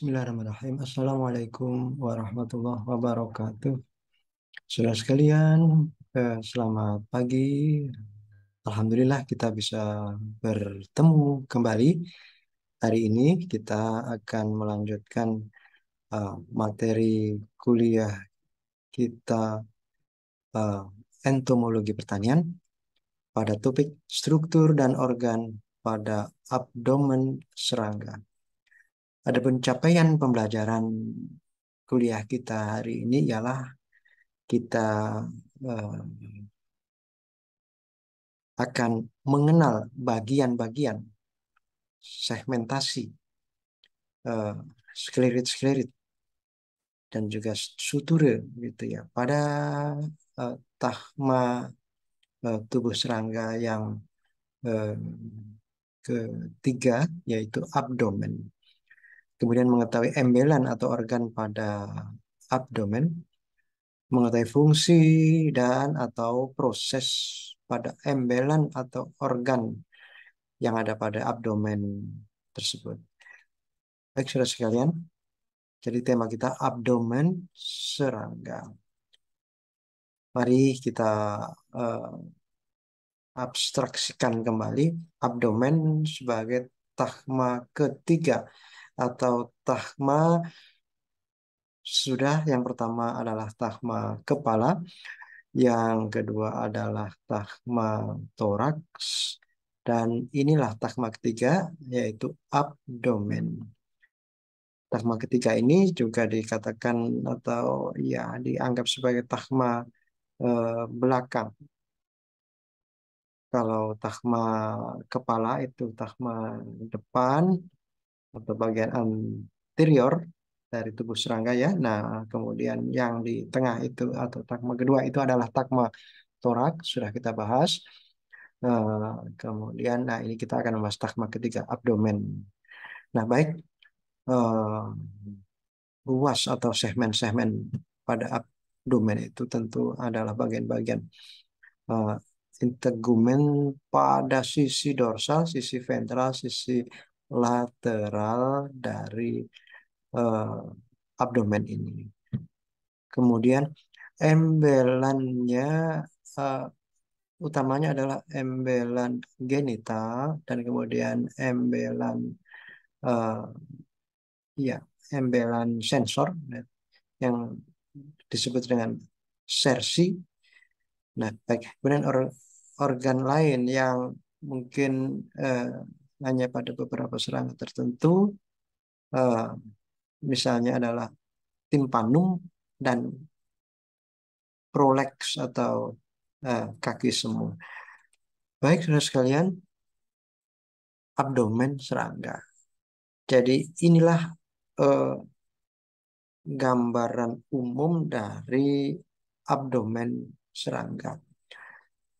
Bismillahirrahmanirrahim. Assalamualaikum warahmatullahi wabarakatuh. Saudara sekalian, eh, selamat pagi. Alhamdulillah kita bisa bertemu kembali. Hari ini kita akan melanjutkan eh, materi kuliah kita eh, entomologi pertanian pada topik struktur dan organ pada abdomen serangga. Ada pencapaian pembelajaran kuliah kita hari ini ialah kita eh, akan mengenal bagian-bagian segmentasi eh, sklerit-sklerit dan juga suture gitu ya pada eh, tahma eh, tubuh serangga yang ketiga yaitu abdomen kemudian mengetahui embelan atau organ pada abdomen, mengetahui fungsi dan atau proses pada embelan atau organ yang ada pada abdomen tersebut. Baik, sudah sekalian. Jadi tema kita abdomen serangga. Mari kita uh, abstraksikan kembali abdomen sebagai tahma ketiga atau tahma sudah yang pertama adalah tahma kepala yang kedua adalah tahma toraks dan inilah tahma ketiga yaitu abdomen tahma ketiga ini juga dikatakan atau ya dianggap sebagai tahma eh, belakang kalau tahma kepala itu tahma depan atau bagian anterior dari tubuh serangga ya. Nah, kemudian yang di tengah itu atau takma kedua itu adalah takma torak sudah kita bahas. Nah, kemudian nah ini kita akan membahas takma ketiga abdomen. Nah, baik uh, eh, ruas atau segmen-segmen pada abdomen itu tentu adalah bagian-bagian uh, integumen pada sisi dorsal, sisi ventral, sisi lateral dari uh, abdomen ini. Kemudian embelannya uh, utamanya adalah embelan genital dan kemudian embelan uh, ya embelan sensor yang disebut dengan sersi. Nah, baik. Kemudian or organ lain yang mungkin hanya pada beberapa serangan tertentu, eh, misalnya adalah timpanum dan prolex atau eh, kaki semu. Baik, saudara sekalian, abdomen serangga. Jadi inilah uh, gambaran umum dari abdomen serangga.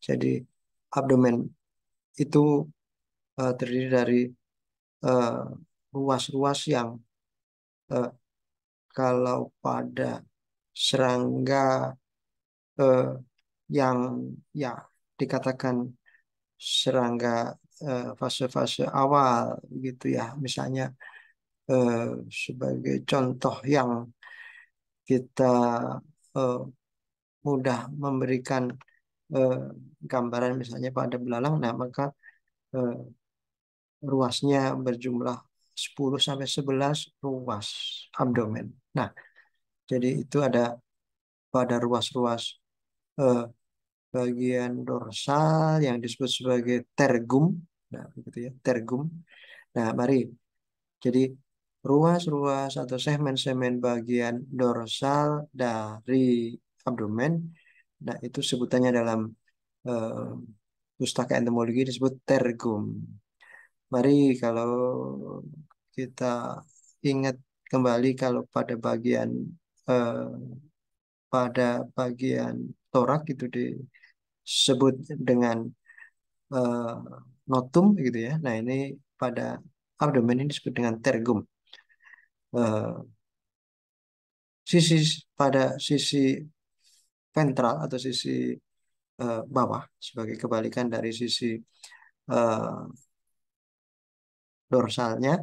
Jadi abdomen itu uh, terdiri dari eh, ruas-ruas uh, yang uh, kalau pada serangga uh, yang ya dikatakan serangga fase-fase uh, awal gitu ya misalnya uh, sebagai contoh yang kita uh, mudah memberikan uh, gambaran misalnya pada belalang nah maka uh, ruasnya berjumlah 10 sampai 11 ruas abdomen. Nah, jadi itu ada pada ruas-ruas eh, bagian dorsal yang disebut sebagai tergum. Nah, begitu ya, tergum. Nah, mari. Jadi ruas-ruas atau segmen-segmen bagian dorsal dari abdomen. Nah, itu sebutannya dalam eh, pustaka entomologi disebut tergum. Mari kalau kita ingat kembali kalau pada bagian eh, pada bagian torak itu disebut dengan eh, notum gitu ya. Nah ini pada abdomen ini disebut dengan tergum. Eh, sisi pada sisi ventral atau sisi uh, bawah sebagai kebalikan dari sisi uh, dorsalnya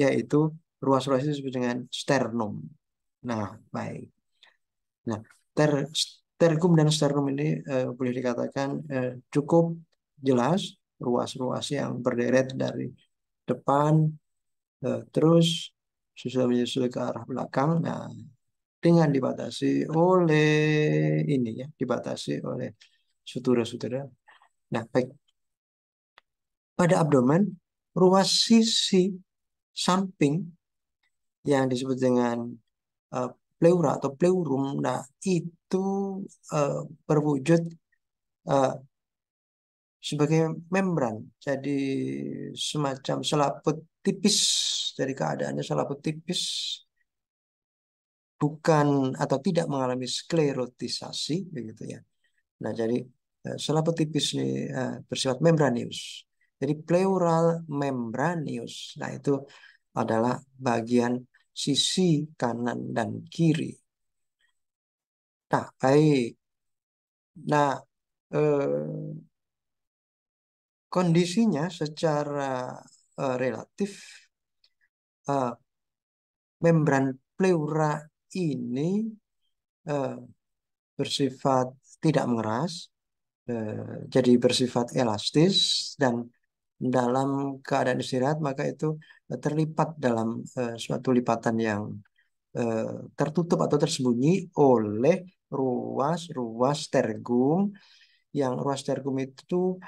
yaitu ruas-ruas itu disebut dengan sternum. Nah, baik. Nah, ter tergum dan sternum ini eh, boleh dikatakan eh, cukup jelas ruas-ruas yang berderet dari depan eh, terus susul menyusul ke arah belakang. Nah, dengan dibatasi oleh ini ya, dibatasi oleh sutura-sutura. Nah, baik pada abdomen ruas sisi samping yang disebut dengan uh, pleura atau pleurum nah itu uh, berwujud uh, sebagai membran jadi semacam selaput tipis dari keadaannya selaput tipis bukan atau tidak mengalami sklerotisasi begitu ya nah jadi selaput tipis ini uh, bersifat membranius jadi pleural membranius. Nah, itu adalah bagian sisi kanan dan kiri. Nah, baik. Nah, eh, kondisinya secara eh, relatif eh, membran pleura ini eh, bersifat tidak mengeras, eh, jadi bersifat elastis dan dalam keadaan istirahat maka itu eh, terlipat dalam uh, suatu lipatan yang uh, tertutup atau tersembunyi oleh ruas-ruas tergum yang ruas tergum itu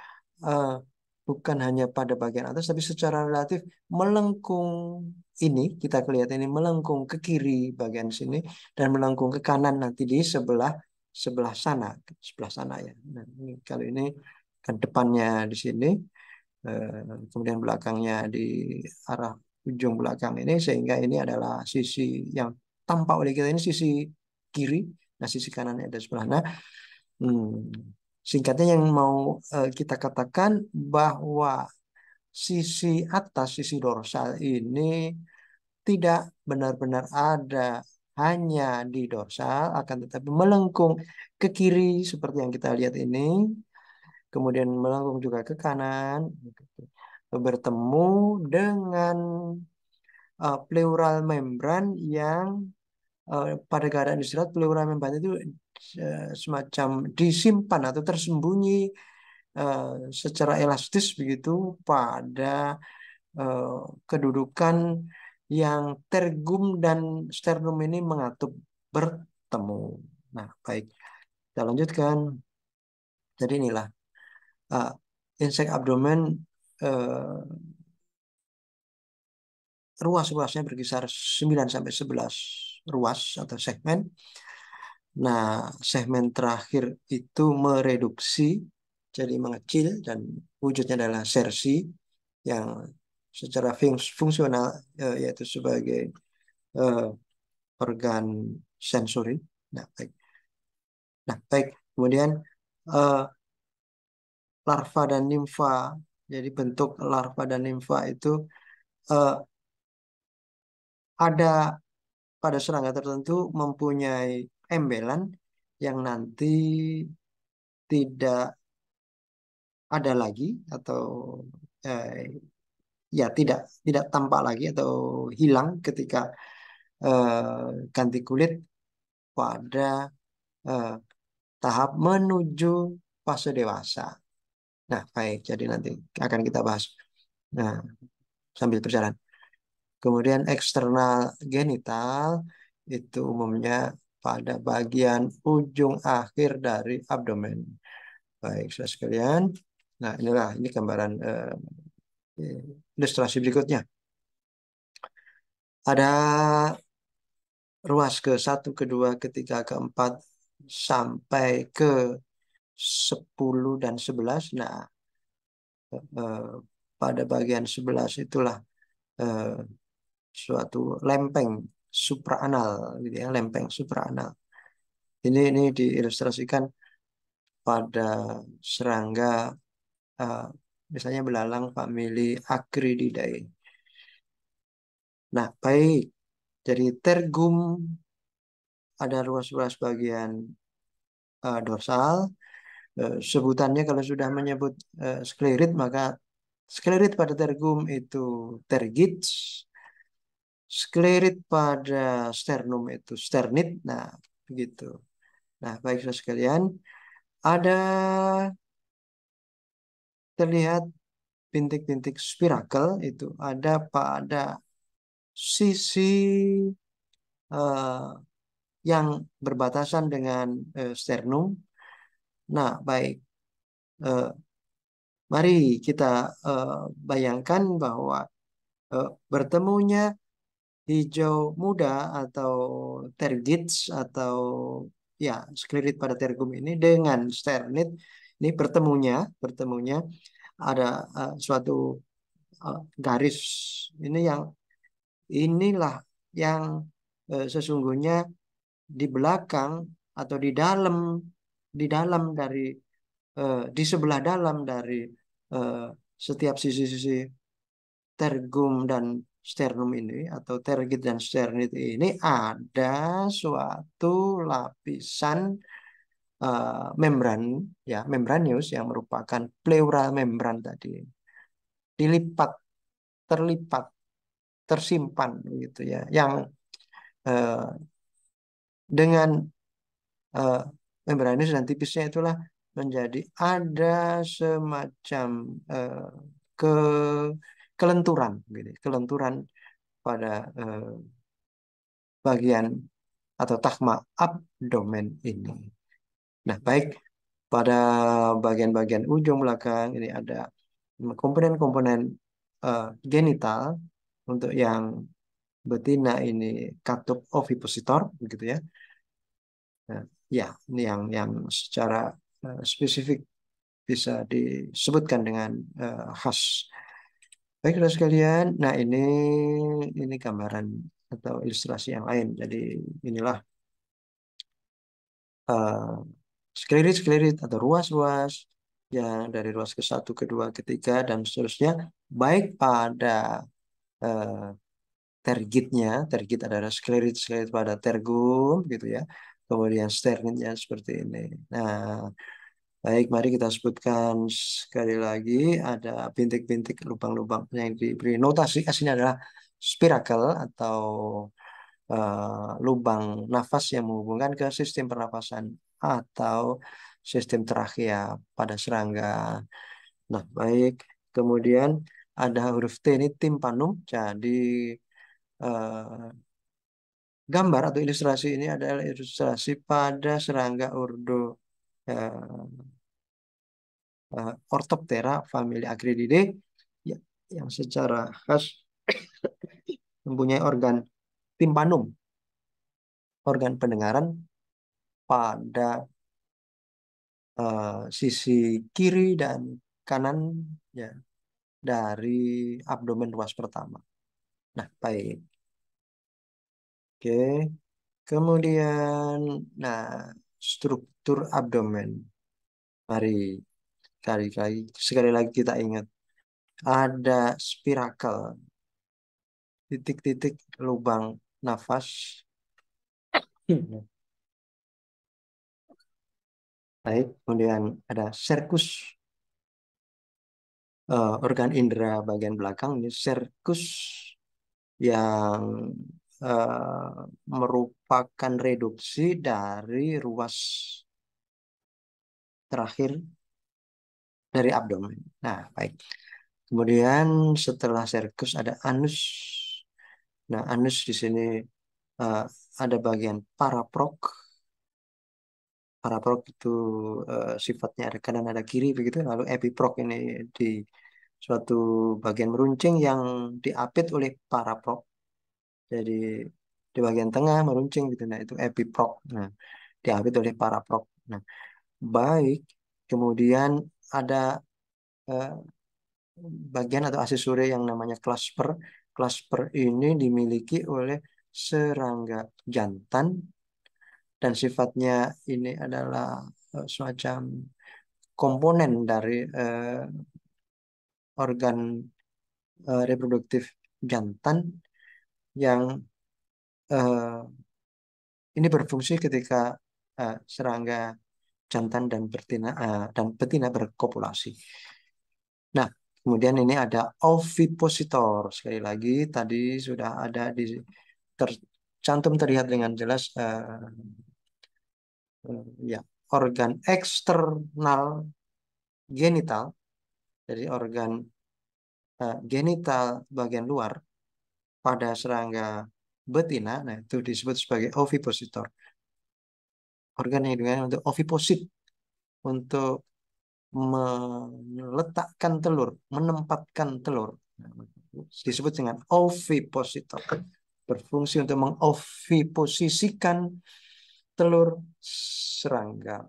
uh, bukan hanya pada bagian atas tapi secara relatif melengkung ini kita kelihatan ini melengkung ke kiri bagian sini dan melengkung ke kanan nanti di sebelah sebelah sana sebelah sana ya nah, ini, kalau ini kan depannya di sini Eh, kemudian belakangnya di arah ujung belakang ini sehingga ini adalah sisi yang tampak oleh kita ini sisi kiri nah sisi kanannya ada sebelah nah hmm, singkatnya yang mau eh, kita katakan bahwa sisi atas sisi dorsal ini tidak benar-benar ada hanya di dorsal akan tetapi melengkung ke kiri seperti yang kita lihat ini kemudian melengkung juga ke kanan, gitu. bertemu dengan uh, pleural membran yang uh, pada keadaan istirahat pleural membran itu uh, semacam disimpan atau tersembunyi uh, secara elastis begitu pada uh, kedudukan yang tergum dan sternum ini mengatup bertemu. Nah, baik. Kita lanjutkan. Jadi inilah uh, insek abdomen uh, eh, ruas-ruasnya berkisar 9 sampai 11 ruas atau segmen. Nah, segmen terakhir itu mereduksi jadi mengecil dan wujudnya adalah sersi yang secara fungsional eh, yaitu sebagai uh, organ sensori. Nah, baik. Nah, baik. Kemudian uh, larva dan nimfa. Jadi bentuk larva dan nimfa itu uh, ada pada serangga tertentu mempunyai embelan yang nanti tidak ada lagi atau eh, ya tidak tidak tampak lagi atau hilang ketika eh, ganti kulit pada eh, tahap menuju fase dewasa. Nah, baik. Jadi nanti akan kita bahas. Nah, sambil berjalan. Kemudian eksternal genital itu umumnya pada bagian ujung akhir dari abdomen. Baik, saudara sekalian. Nah, inilah ini gambaran eh, ilustrasi berikutnya. Ada ruas ke satu, kedua, ketiga, keempat sampai ke 10 dan 11. Nah, eh, eh, pada bagian 11 itulah eh, suatu lempeng supraanal gitu ya, lempeng supraanal. Ini ini diilustrasikan pada serangga eh, misalnya belalang famili Acrididae. Nah, baik. Jadi tergum ada ruas-ruas bagian uh, dorsal, Eh, sebutannya kalau sudah menyebut uh, eh, sklerit maka sklerit pada tergum itu tergits sklerit pada sternum itu sternit nah begitu nah baik saudara sekalian ada terlihat bintik-bintik spirakel itu ada pada sisi uh, yang berbatasan dengan uh, sternum Nah, baik. Eh, mari kita eh, bayangkan bahwa eh, bertemunya hijau muda atau tergits atau ya sklerit pada tergum ini dengan sternit ini bertemunya bertemunya ada uh, suatu uh, garis ini yang inilah yang uh, sesungguhnya di belakang atau di dalam di dalam dari uh, di sebelah dalam dari uh, setiap sisi-sisi tergum dan sternum ini atau tergit dan sternit ini ada suatu lapisan uh, membran ya membranius yang merupakan pleura membran tadi dilipat terlipat tersimpan gitu ya yang uh, dengan uh, membranis dan tipisnya itulah menjadi ada semacam uh, ke kelenturan gitu, kelenturan pada uh, bagian atau takma abdomen ini. Nah, baik pada bagian-bagian ujung belakang ini ada komponen-komponen uh, genital untuk yang betina ini katup ovipositor begitu ya. Nah, ya ini yang yang secara eh, spesifik bisa disebutkan dengan uh, khas. Baik sekalian, nah ini ini gambaran atau ilustrasi yang lain. Jadi inilah uh, sklerit-sklerit atau ruas-ruas yang dari ruas ke satu, ke ketiga ke tiga dan seterusnya baik pada uh, tergitnya, tergit adalah sklerit-sklerit pada tergum gitu ya kemudian steringnya seperti ini. Nah, baik mari kita sebutkan sekali lagi ada bintik-bintik lubang lubang yang diberi notasi aslinya adalah spirakel atau uh, lubang nafas yang menghubungkan ke sistem pernapasan atau sistem trakea pada serangga. Nah, baik. Kemudian ada huruf T ini timpanum. Jadi uh, gambar atau ilustrasi ini adalah ilustrasi pada serangga ordo eh, eh Orthoptera family Agrididae ya, yang secara khas mempunyai organ timpanum, organ pendengaran pada uh, sisi kiri dan kanan ya dari abdomen ruas pertama. Nah, baik. Oke. Kemudian, nah, struktur abdomen. Mari, sekali lagi, sekali lagi kita ingat. Ada spirakel. Titik-titik lubang nafas. Baik, kemudian ada serkus. Uh, organ indera bagian belakang ini serkus yang uh, merupakan reduksi dari ruas terakhir dari abdomen. Nah, baik. Kemudian setelah serkus ada anus. Nah, anus di sini uh, ada bagian paraprok. Paraprok itu uh, sifatnya ada kanan ada kiri begitu. Lalu epiprok ini di suatu bagian meruncing yang diapit oleh paraprok jadi di bagian tengah meruncing gitu nah itu epiprok nah diapit oleh para prok nah baik kemudian ada eh, bagian atau aksesori yang namanya clasper clasper ini dimiliki oleh serangga jantan dan sifatnya ini adalah eh, semacam komponen dari eh, organ eh, reproduktif jantan yang uh, ini berfungsi ketika uh, serangga jantan dan betina uh, dan betina berkopulasi. Nah, kemudian ini ada ovipositor. Sekali lagi tadi sudah ada di tercantum terlihat dengan jelas uh, uh, ya organ eksternal genital, dari organ uh, genital bagian luar pada serangga betina, nah itu disebut sebagai ovipositor. Organ yang digunakan untuk oviposit, untuk meletakkan telur, menempatkan telur. Disebut dengan ovipositor. Berfungsi untuk mengoviposisikan telur serangga.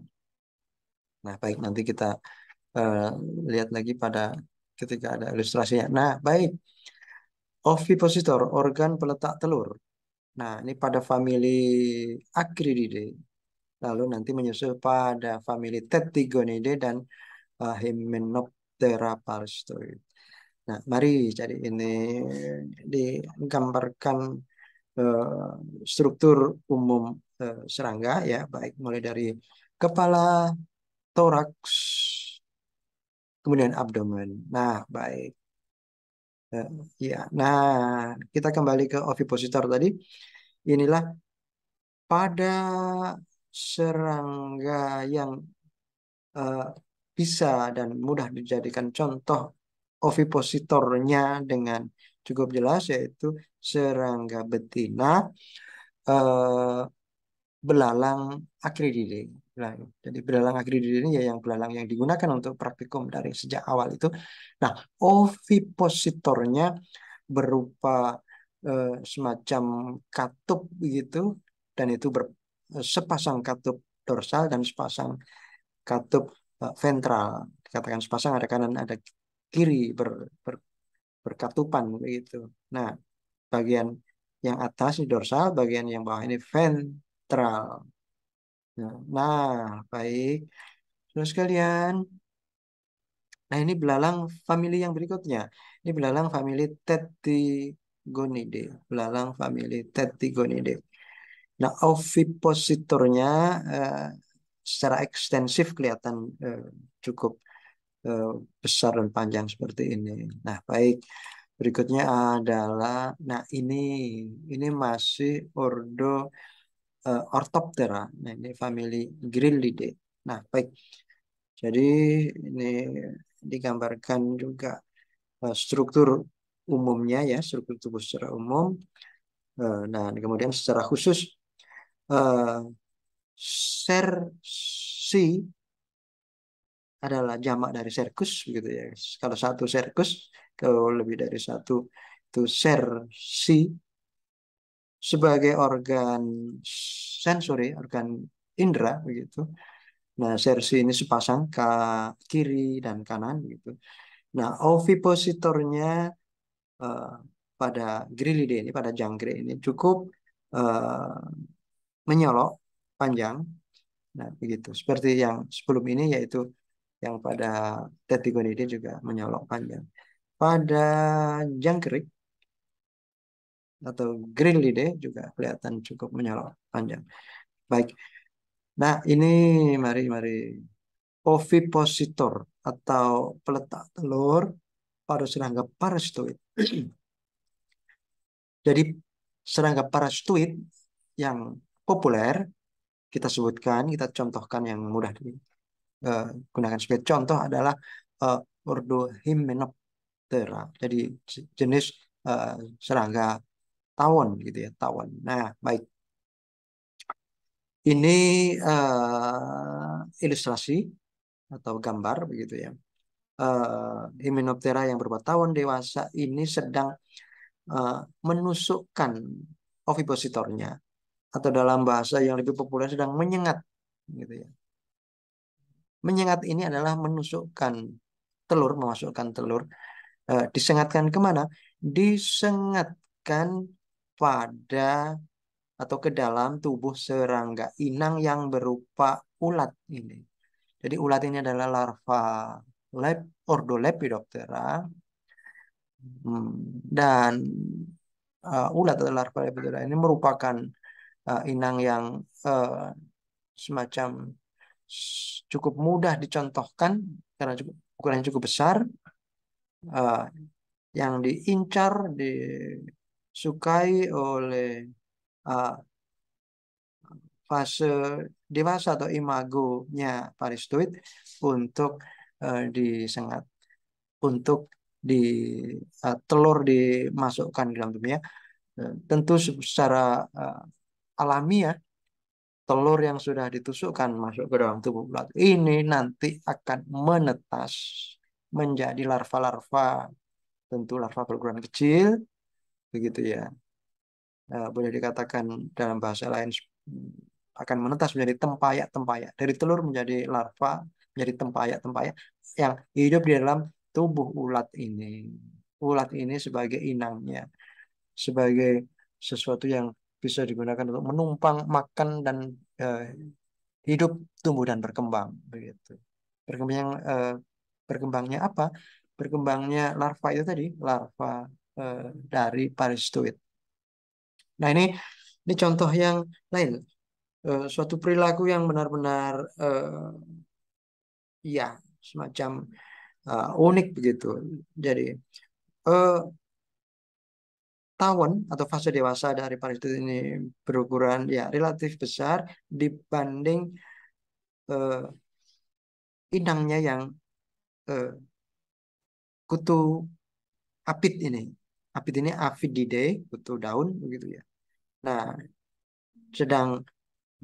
Nah, baik nanti kita uh, lihat lagi pada ketika ada ilustrasinya. Nah, baik. Ovipositor, organ peletak telur. Nah, ini pada famili Acridide. Lalu nanti menyusul pada famili Tetrigonidae dan uh, eh, Hymenoptera parasitoid. Nah, mari jadi ini digambarkan uh, struktur umum uh, serangga ya, baik mulai dari kepala, toraks, kemudian abdomen. Nah, baik. Ya, iya. nah kita kembali ke ovipositor tadi. Inilah pada serangga yang uh, bisa dan mudah dijadikan contoh ovipositornya dengan cukup jelas yaitu serangga betina uh, belalang acrididae belalang. Nah, jadi belalang agri ini ya yang belalang yang digunakan untuk praktikum dari sejak awal itu. Nah, ovipositornya berupa eh, semacam katup begitu dan itu ber, eh, sepasang katup dorsal dan sepasang katup eh, ventral. Dikatakan sepasang ada kanan ada kiri ber, ber, berkatupan begitu. Nah, bagian yang atas ini dorsal, bagian yang bawah ini ventral. Ya. Nah, baik. Terus kalian, nah ini belalang family yang berikutnya. Ini belalang famili Tetigonidae. Belalang famili Tetigonidae. Nah, ovipositornya eh, secara ekstensif kelihatan eh, cukup eh, besar dan panjang seperti ini. Nah, baik. Berikutnya adalah, nah ini ini masih ordo uh, eh, Orthoptera, nah, ini family Grillidae. Nah, baik. Jadi ini digambarkan juga eh, struktur umumnya ya, struktur tubuh secara umum. Eh, nah, kemudian secara khusus sersi adalah jamak dari serkus gitu ya. Kalau satu serkus, kalau lebih dari satu itu sersi sebagai organ sensori, organ indera begitu. Nah, sersi ini sepasang ke kiri dan kanan gitu. Nah, ovipositornya uh, pada grillide ini, pada jangkrik ini cukup uh, menyolok panjang. Nah, begitu. Seperti yang sebelum ini yaitu yang pada tetigonide juga menyolok panjang. Pada jangkrik atau green lead juga kelihatan cukup menyala panjang. Baik. Nah, ini mari mari ovipositor atau peletak telur pada serangga parasitoid. Jadi serangga parasitoid yang populer kita sebutkan, kita contohkan yang mudah digunakan eh, sebagai contoh adalah uh, Ordo Hymenoptera. Jadi jenis uh, serangga tawon gitu ya tawon nah baik ini uh, ilustrasi atau gambar begitu ya uh, eh, Hymenoptera yang berupa tawon dewasa ini sedang uh, menusukkan ovipositornya atau dalam bahasa yang lebih populer sedang menyengat gitu ya menyengat ini adalah menusukkan telur memasukkan telur uh, disengatkan kemana disengatkan pada atau ke dalam tubuh serangga inang yang berupa ulat ini. Jadi ulat ini adalah larva lep, ordo Hmm, dan uh, ulat atau larva lepidoptera ini merupakan uh, inang yang uh, semacam cukup mudah dicontohkan karena cukup, ukurannya cukup besar. Uh, yang diincar, di, sukai oleh uh, fase dewasa atau imagonya Aristoid untuk uh, disengat untuk di uh, telur dimasukkan dalam tubuhnya eh, tentu secara uh, ah, alami ya telur yang sudah ditusukkan masuk ke dalam tubuh ulat ini nanti akan menetas menjadi larva-larva tentu larva berukuran kecil begitu ya eh, boleh dikatakan dalam bahasa lain akan menetas menjadi tempayak-tempayak dari telur menjadi larva menjadi tempayak-tempayak yang hidup di dalam tubuh ulat ini ulat ini sebagai inangnya sebagai sesuatu yang bisa digunakan untuk menumpang makan dan eh, hidup tumbuh dan berkembang begitu berkembang eh, berkembangnya apa berkembangnya larva itu tadi larva Eh, dari Paris Tweed. Nah ini ini contoh yang lain, uh, suatu perilaku yang benar-benar uh, ya semacam uh, unik begitu. Jadi uh, tahun atau fase dewasa dari Paris parasitus ini berukuran ya relatif besar dibanding uh, inangnya yang uh, kutu apit ini apit ini afididae butuh daun begitu ya nah sedang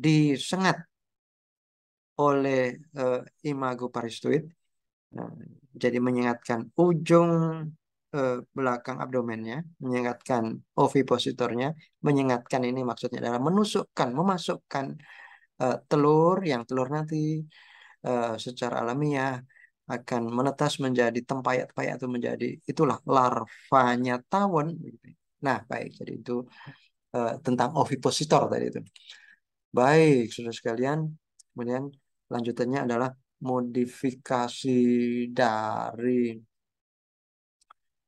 disengat oleh uh, imago paristoid nah, jadi menyengatkan ujung uh, belakang abdomennya menyengatkan ovipositornya menyengatkan ini maksudnya adalah menusukkan memasukkan uh, telur yang telur nanti uh, secara alamiah akan menetas menjadi tempayat tempayat itu menjadi itulah larvanya tawon. Nah, baik. Jadi itu uh, tentang ovipositor tadi itu. Baik, saudara sekalian. Kemudian lanjutannya adalah modifikasi dari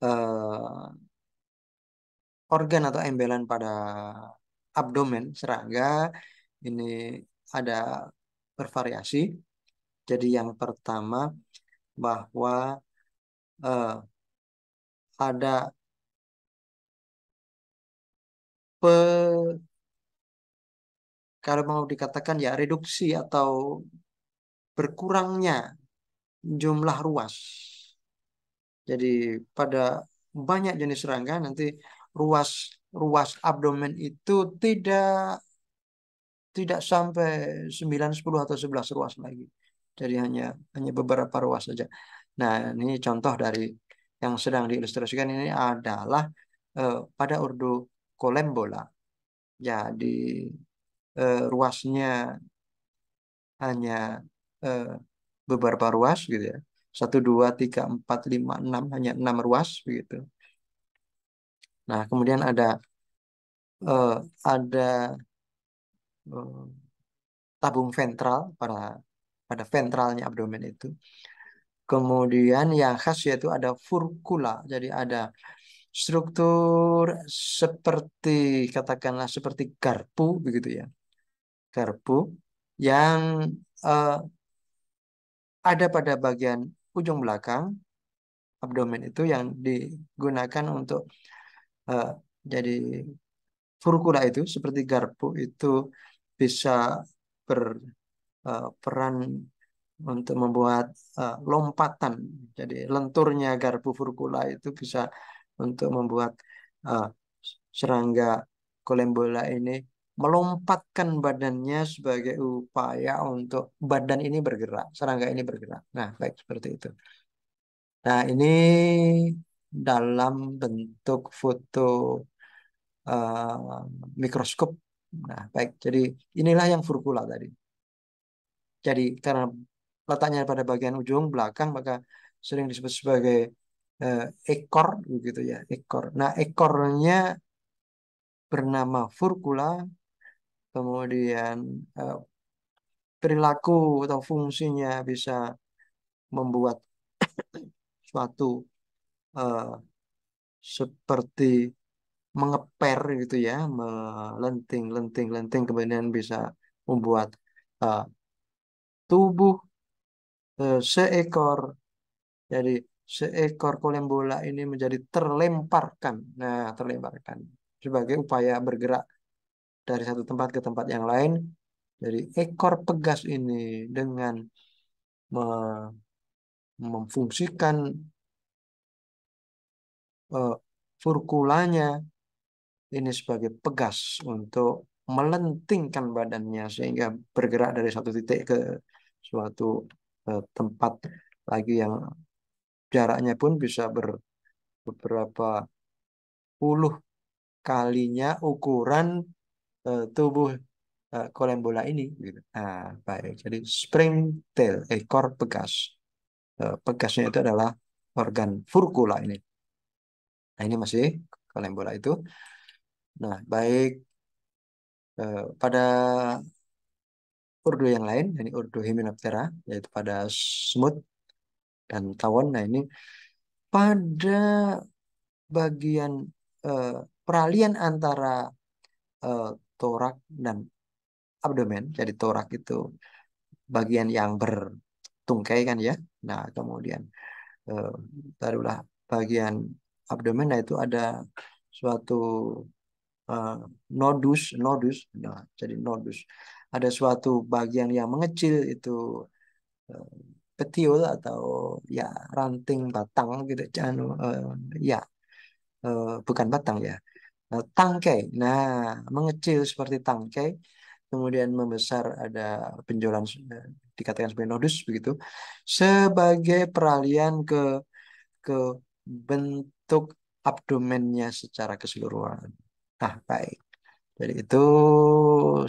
uh, organ atau embelan pada abdomen serangga. Ini ada bervariasi. Jadi yang pertama bahwa uh, ada pe, kalau mau dikatakan ya reduksi atau berkurangnya jumlah ruas. Jadi pada banyak jenis serangga nanti ruas ruas abdomen itu tidak tidak sampai 9, 10 atau 11 ruas lagi. Jadi hanya hanya beberapa ruas saja. Nah, ini contoh dari yang sedang diilustrasikan ini adalah uh, pada urdu kolembola. Jadi uh, ruasnya hanya uh, beberapa ruas gitu ya. Satu, dua, tiga, empat, lima, enam, hanya enam ruas begitu. Nah, kemudian ada uh, ada uh, tabung ventral pada pada ventralnya abdomen itu. Kemudian yang khas yaitu ada furkula. Jadi ada struktur seperti katakanlah seperti garpu begitu ya. Garpu yang uh, ada pada bagian ujung belakang abdomen itu yang digunakan untuk uh, jadi furkula itu seperti garpu itu bisa ber Eh, peran untuk membuat eh, lompatan. Jadi lenturnya garpu furcula itu bisa untuk membuat eh, serangga kolembola ini melompatkan badannya sebagai upaya untuk badan ini bergerak, serangga ini bergerak. Nah, baik seperti itu. Nah, ini dalam bentuk foto uh, mikroskop. Nah, baik. Jadi inilah yang furcula tadi jadi karena letaknya pada bagian ujung belakang maka sering disebut sebagai uh, ekor begitu ya ekor. Nah ekornya bernama furkula kemudian uh, perilaku atau fungsinya bisa membuat suatu uh, seperti mengeper gitu ya, melenting, lenting, lenting, kemudian bisa membuat uh, tubuh eh, seekor jadi seekor kolam bola ini menjadi terlemparkan. Nah, terlemparkan sebagai upaya bergerak dari satu tempat ke tempat yang lain. Jadi ekor pegas ini dengan memfungsikan eh, furkulanya ini sebagai pegas untuk melentingkan badannya sehingga bergerak dari satu titik ke suatu uh, tempat lagi yang jaraknya pun bisa ber, beberapa puluh kalinya ukuran uh, tubuh uh, kolam bola ini. Gitu. Nah, baik. Jadi spring tail ekor pegas. Uh, pegasnya itu adalah organ furcula ini. Nah, ini masih kolam bola itu. Nah, baik. Uh, pada ordo yang lain, yakni ordo Hymenoptera, yaitu pada semut dan tawon. Nah ini pada bagian eh, peralian antara eh, torak dan abdomen, jadi torak itu bagian yang bertungkai kan ya. Nah kemudian eh, barulah bagian abdomen, nah itu ada suatu uh, nodus, nodus, nah, jadi nodus ada suatu bagian yang mengecil itu eh, petiol atau ya ranting batang gitu jangan uh, eh, ya uh, bukan batang ya uh, tangkai nah mengecil seperti tangkai kemudian membesar ada benjolan dikatakan sebagai nodus begitu sebagai peralihan ke ke bentuk abdomennya secara keseluruhan. Nah, baik. Jadi itu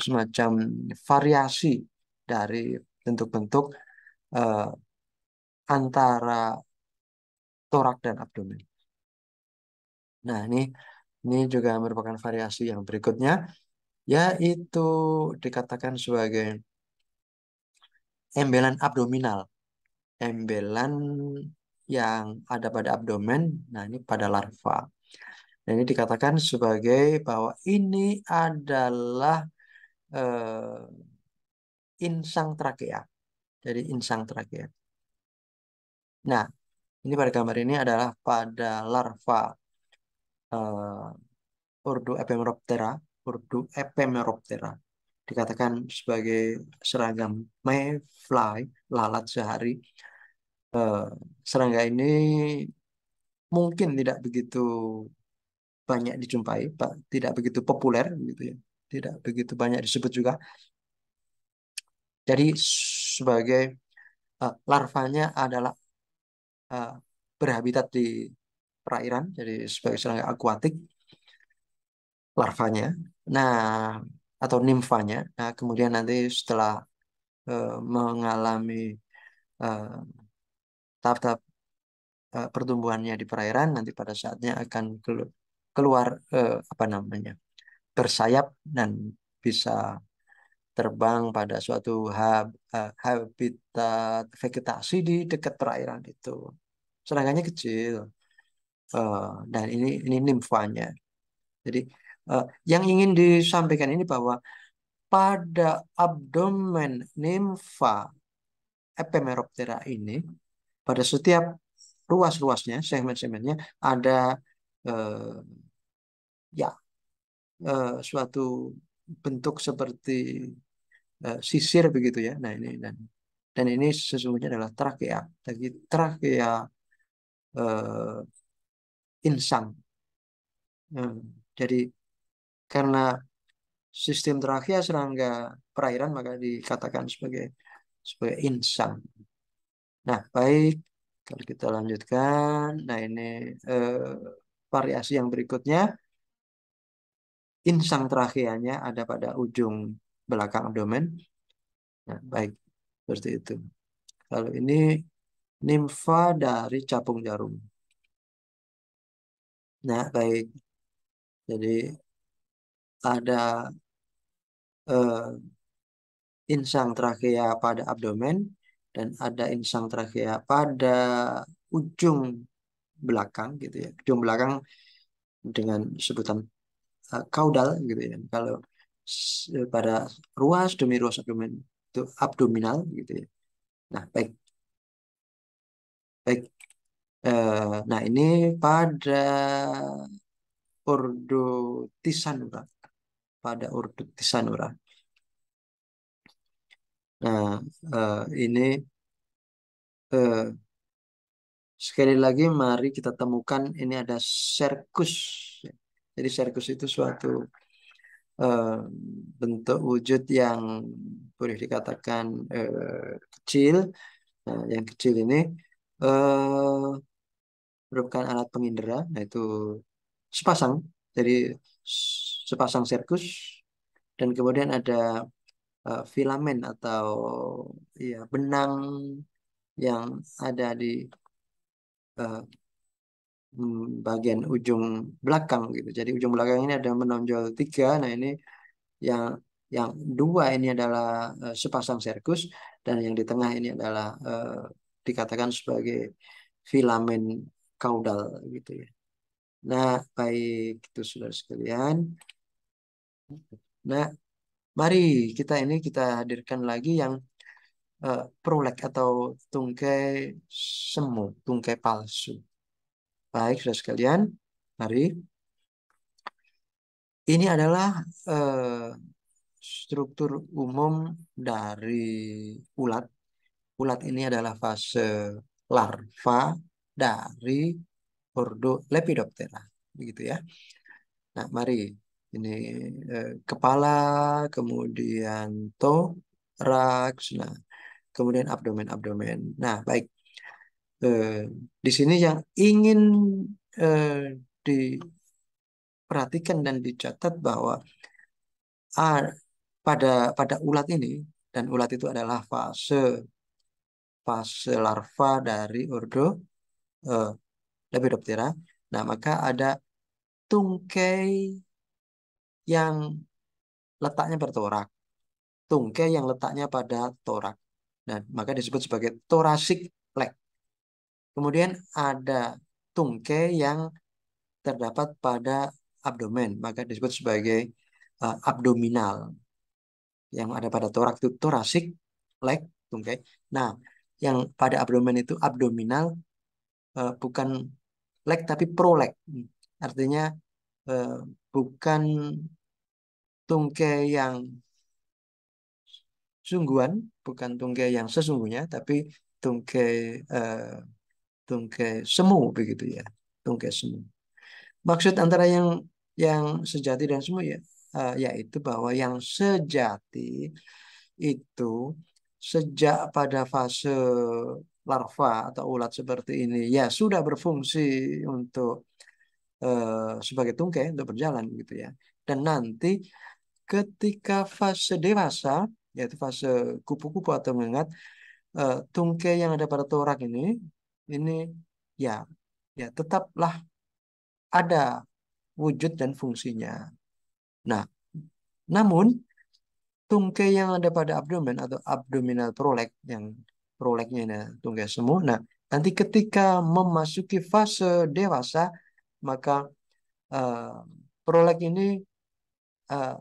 semacam variasi dari bentuk-bentuk eh, antara torak dan abdomen. Nah, ini ini juga merupakan variasi yang berikutnya yaitu dikatakan sebagai embelan abdominal. Embelan yang ada pada abdomen, nah ini pada larva. Nah, ini dikatakan sebagai bahwa ini adalah eh, insang trakea. Jadi insang trakea. Nah, ini pada gambar ini adalah pada larva eh, Urdu epimeroptera. Urdu epimeroptera. dikatakan sebagai seragam mayfly, lalat sehari. Eh, serangga ini mungkin tidak begitu banyak dijumpai, tidak begitu populer gitu ya. Tidak begitu banyak disebut juga. Jadi sebagai uh, larvanya adalah uh, berhabitat di perairan, jadi sebagai serangga akuatik larvanya. Nah, atau nimfanya. Nah, kemudian nanti setelah uh, mengalami tahap-tahap uh, pertumbuhannya di perairan nanti pada saatnya akan keluar eh, apa namanya bersayap dan bisa terbang pada suatu hab, uh, habitat vegetasi di dekat perairan itu. Serangannya kecil uh, dan ini ini nimfanya. Jadi uh, yang ingin disampaikan ini bahwa pada abdomen nimfa epimeroptera ini pada setiap ruas-ruasnya segmen-segmennya ada uh, ya uh, suatu bentuk seperti uh, sisir begitu ya. Nah ini dan dan ini sesungguhnya adalah trakea, lagi trakea uh, eh, insang. uh, hmm, Jadi karena sistem trakea serangga perairan maka dikatakan sebagai sebagai insang. Nah baik kalau kita lanjutkan, nah ini uh, variasi yang berikutnya insang trakeanya ada pada ujung belakang abdomen. Nah, baik, seperti itu. Lalu ini nimfa dari capung jarum. Nah, baik. Jadi ada uh, eh, insang trakea pada abdomen dan ada insang trakea pada ujung belakang gitu ya. Ujung belakang dengan sebutan kaudal gitu ya kalau eh, pada ruas demi ruas abdomen itu abdominal gitu ya nah baik baik eh, nah ini pada ordo tisanura pada ordo tisanura nah eh, ini eh, Sekali lagi mari kita temukan ini ada serkus jadi sirkus itu suatu uh, bentuk wujud yang boleh dikatakan uh, kecil. Nah, yang kecil ini uh, merupakan alat pengindera, yaitu sepasang. Jadi sepasang sirkus dan kemudian ada uh, filamen atau ya benang yang ada di uh, Hmm, bagian ujung belakang gitu. Jadi ujung belakang ini ada menonjol tiga. Nah ini yang yang dua ini adalah eh, sepasang sirkus dan yang di tengah ini adalah uh, dikatakan sebagai filamen kaudal gitu ya. Nah baik itu saudara sekalian. Nah mari kita ini kita hadirkan lagi yang uh, prolek atau tungkai semu, tungkai palsu. Baik, sudah sekalian. Mari. Ini adalah uh, struktur umum dari ulat. Ulat ini adalah fase larva dari ordo Lepidoptera. Begitu ya. Nah, mari. Ini eh, kepala, kemudian toraks, nah, kemudian abdomen-abdomen. Nah, baik. Eh, di sini yang ingin eh, diperhatikan dan dicatat bahwa ah, pada pada ulat ini dan ulat itu adalah fase fase larva dari ordo eh, Lepidoptera. Ya. Nah, maka ada tungkai yang letaknya bertorak, tungkai yang letaknya pada torak. dan nah, maka disebut sebagai torasik plek. Kemudian ada tungke yang terdapat pada abdomen, maka disebut sebagai uh, abdominal. Yang ada pada torak itu torasik, leg, tungke. Nah, yang pada abdomen itu abdominal uh, bukan leg tapi proleg. Artinya uh, bukan tungke yang sungguhan, bukan tungke yang sesungguhnya, tapi tungke uh, tungkai semu begitu ya tungkai semu maksud antara yang yang sejati dan semu ya uh, yaitu bahwa yang sejati itu sejak pada fase larva atau ulat seperti ini ya sudah berfungsi untuk uh, sebagai tungkai untuk berjalan gitu ya dan nanti ketika fase dewasa yaitu fase kupu-kupu atau mengingat uh, tungkai yang ada pada torak ini ini ya ya tetaplah ada wujud dan fungsinya. Nah, namun tungkai yang ada pada abdomen atau abdominal prolek yang proleknya ini tungkai semu. Nah, nanti ketika memasuki fase dewasa maka uh, prolek ini uh,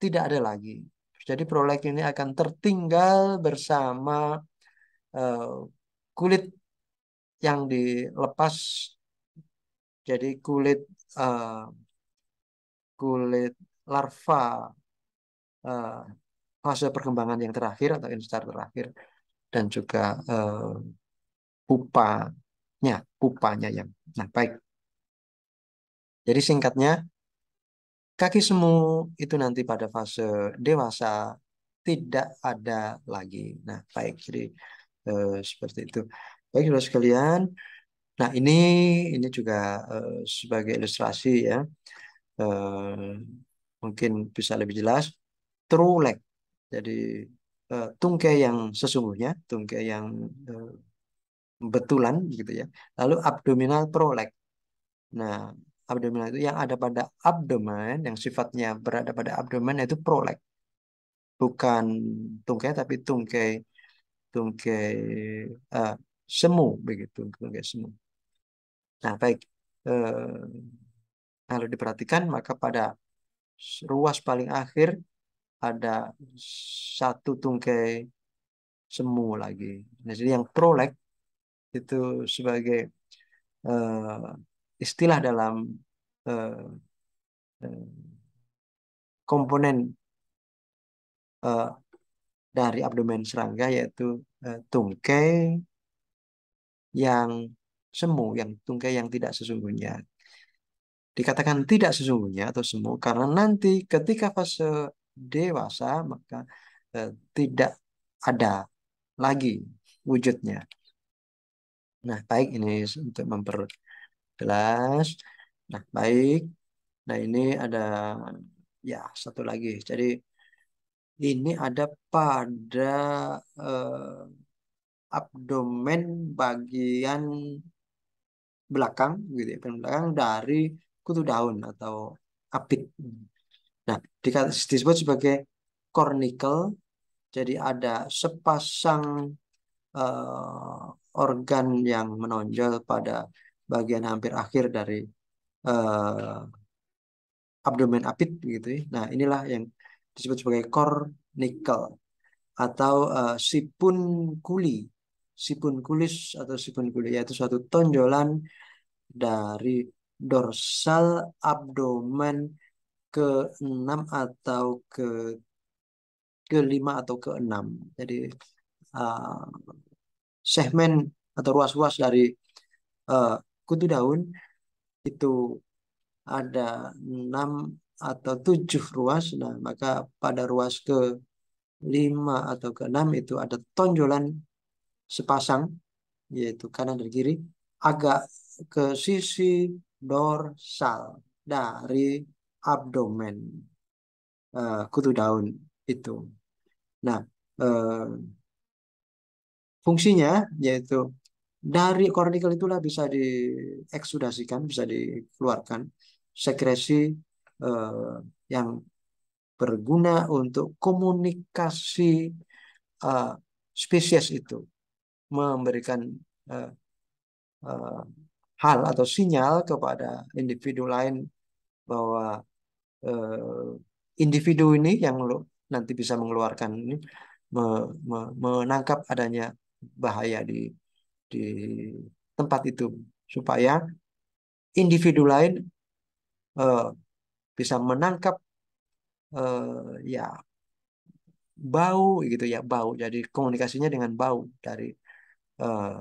tidak ada lagi. Jadi prolek ini akan tertinggal bersama uh, kulit yang dilepas jadi kulit uh, kulit larva uh, fase perkembangan yang terakhir atau instar terakhir dan juga uh, pupanya pupanya yang nah baik jadi singkatnya kaki semu itu nanti pada fase dewasa tidak ada lagi nah baik jadi uh, seperti itu Baik, saudara sekalian. Nah, ini ini juga uh, sebagai ilustrasi ya. Uh, mungkin bisa lebih jelas. True leg. Jadi uh, eh, tungke yang sesungguhnya, tungke yang uh, betulan gitu ya. Lalu abdominal prolek. Nah, abdominal itu yang ada pada abdomen, yang sifatnya berada pada abdomen yaitu prolek. Bukan tungke tapi tungke tungkai uh, semu begitu sebagai semu. Nah baik eh, kalau diperhatikan maka pada ruas paling akhir ada satu tungkai semu lagi. Nah, jadi yang prolek itu sebagai eh, istilah dalam eh, eh, komponen dari abdomen serangga yaitu uh, tungkai, yang semu, yang tungkai yang tidak sesungguhnya. Dikatakan tidak sesungguhnya atau semu karena nanti ketika fase dewasa maka eh, tidak ada lagi wujudnya. Nah, baik ini untuk memperjelas. Nah, baik. Nah, ini ada ya satu lagi. Jadi ini ada pada eh, abdomen bagian belakang gitu ya, belakang dari kutu daun atau apit. Nah, disebut sebagai cornicle. Jadi ada sepasang uh, organ yang menonjol pada bagian hampir akhir dari uh, abdomen apit gitu ya. Nah, inilah yang disebut sebagai cornicle atau uh, sipun kuli sipun kulis atau sipun kulis yaitu suatu tonjolan dari dorsal abdomen ke-6 atau ke ke-5 atau ke-6. Jadi uh, segmen atau ruas-ruas dari uh, kutu daun itu ada enam atau tujuh ruas. Nah, maka pada ruas ke lima atau ke 6 itu ada tonjolan sepasang yaitu kanan dan kiri agak ke sisi dorsal dari abdomen uh, kutu daun itu. Nah, uh, fungsinya yaitu dari kornikel itulah bisa dieksudasikan, bisa dikeluarkan sekresi uh, yang berguna untuk komunikasi uh, spesies itu memberikan uh, uh, hal atau sinyal kepada individu lain bahwa uh, individu ini yang nanti bisa mengeluarkan ini me, me, menangkap adanya bahaya di di tempat itu supaya individu lain uh, bisa menangkap uh, ya bau gitu ya bau jadi komunikasinya dengan bau dari uh,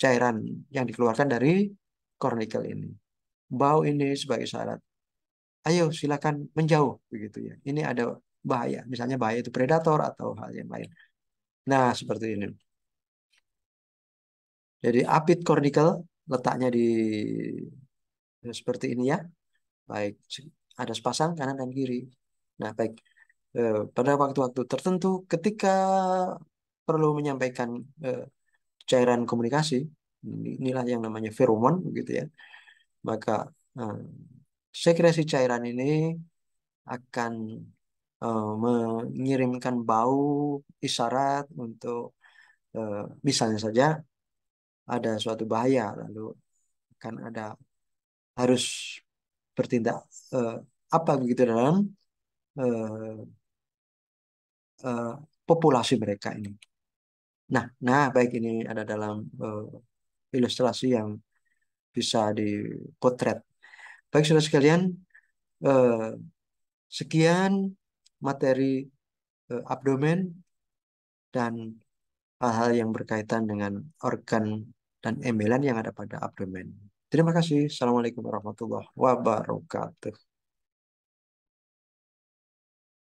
cairan yang dikeluarkan dari kornikel ini. Bau ini sebagai syarat. Ayo silakan menjauh begitu ya. Ini ada bahaya, misalnya bahaya itu predator atau hal yang lain. Nah, seperti ini. Jadi apit kornikel letaknya di ya, seperti ini ya. Baik, ada sepasang kanan dan kiri. Nah, baik. Eh, pada waktu-waktu tertentu ketika perlu menyampaikan eh, cairan komunikasi inilah yang namanya feromon begitu ya maka eh, sekresi cairan ini akan eh, mengirimkan bau isyarat untuk eh, misalnya saja ada suatu bahaya lalu akan ada harus bertindak eh, apa begitu dalam eh, eh, populasi mereka ini Nah, nah baik ini ada dalam uh, ilustrasi yang bisa dipotret. Baik saudara sekalian, uh, sekian materi uh, abdomen dan hal-hal yang berkaitan dengan organ dan embelan yang ada pada abdomen. Terima kasih. Assalamualaikum warahmatullahi wabarakatuh.